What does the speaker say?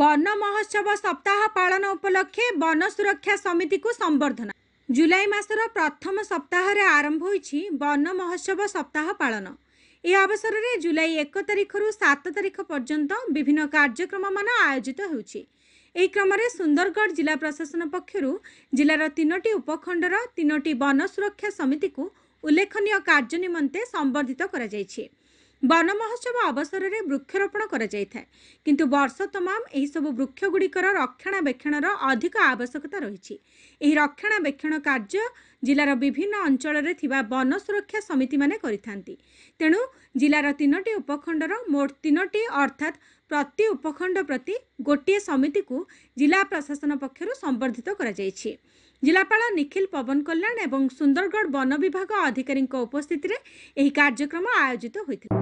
ବନ ମହୋତ୍ସବ ସପ୍ତାହ ପାଳନ ଉପଲକ୍ଷେ ବନ ସୁରକ୍ଷା ସମିତିକୁ ସମ୍ବର୍ଦ୍ଧନା ଜୁଲାଇ ମାସର ପ୍ରଥମ ସପ୍ତାହରେ ଆରମ୍ଭ ହୋଇଛି ବନ ମହୋତ୍ସବ ସପ୍ତାହ ପାଳନ ଏ ଅବସରରେ ଜୁଲାଇ ଏକ ତାରିଖରୁ ସାତ ତାରିଖ ପର୍ଯ୍ୟନ୍ତ ବିଭିନ୍ନ କାର୍ଯ୍ୟକ୍ରମମାନ ଆୟୋଜିତ ହେଉଛି ଏହି କ୍ରମରେ ସୁନ୍ଦରଗଡ଼ ଜିଲ୍ଲା ପ୍ରଶାସନ ପକ୍ଷରୁ ଜିଲ୍ଲାର ତିନୋଟି ଉପଖଣ୍ଡର ତିନୋଟି ବନ ସୁରକ୍ଷା ସମିତିକୁ ଉଲ୍ଲେଖନୀୟ କାର୍ଯ୍ୟ ନିମନ୍ତେ ସମ୍ବର୍ଦ୍ଧିତ କରାଯାଇଛି ବନ ମହୋତ୍ସବ ଅବସରରେ ବୃକ୍ଷରୋପଣ କରାଯାଇଥାଏ କିନ୍ତୁ ବର୍ଷ ତମାମ ଏହିସବୁ ବୃକ୍ଷଗୁଡ଼ିକର ରକ୍ଷଣାବେକ୍ଷଣର ଅଧିକ ଆବଶ୍ୟକତା ରହିଛି ଏହି ରକ୍ଷଣାବେକ୍ଷଣ କାର୍ଯ୍ୟ ଜିଲ୍ଲାର ବିଭିନ୍ନ ଅଞ୍ଚଳରେ ଥିବା ବନ ସୁରକ୍ଷା ସମିତିମାନେ କରିଥାନ୍ତି ତେଣୁ ଜିଲ୍ଲାର ତିନୋଟି ଉପଖଣ୍ଡର ମୋଟ ତିନୋଟି ଅର୍ଥାତ୍ ପ୍ରତି ଉପଖଣ୍ଡ ପ୍ରତି ଗୋଟିଏ ସମିତିକୁ ଜିଲ୍ଲା ପ୍ରଶାସନ ପକ୍ଷରୁ ସମ୍ବର୍ଦ୍ଧିତ କରାଯାଇଛି জেলাপাল নিখিল পবন কল্যাণ এবং সুন্দরগড় বন বিভাগ অধিকারী উপস্থিতিতে এই কার্যক্রম আয়োজিত হয়েছিল